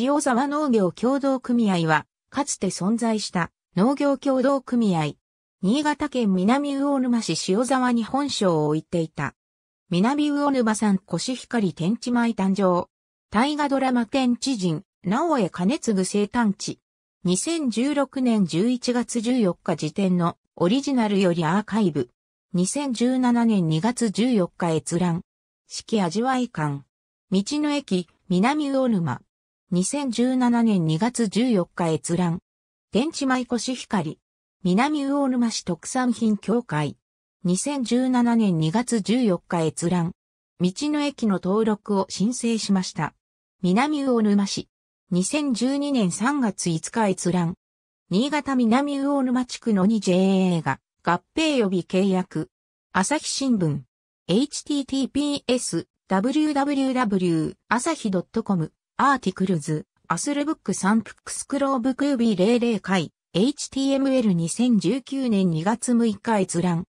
塩沢農業協同組合は、かつて存在した農業協同組合。新潟県南魚沼市塩沢に本省を置いていた。南魚沼産コシヒカリ天地米誕生。大河ドラマ天地人、直江兼次生誕地。2016年11月14日時点のオリジナルよりアーカイブ。2017年2月14日閲覧。四季味わい館。道の駅、南魚沼。2017年2月14日閲覧。天地舞コシヒカリ。南魚沼市特産品協会。2017年2月14日閲覧。道の駅の登録を申請しました。南魚沼市。2012年3月5日閲覧。新潟南魚沼地区の 2JA が合併予備契約。朝日新聞。https www 朝日 .com アーティクルズ、アスルブックサンプックスクローブクービー零零回、HTML2019 年2月6日閲覧。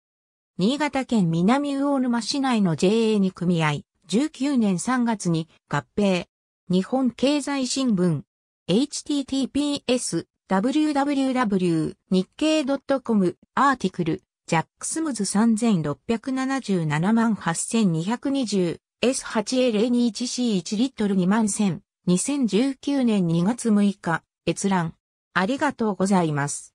新潟県南魚沼市内の JA に組合、19年3月に合併。日本経済新聞。https www 日経 .com アーティクルジャックスムズ3677万 8220S8L21C1 リットル2万1000 2019年2月6日、閲覧。ありがとうございます。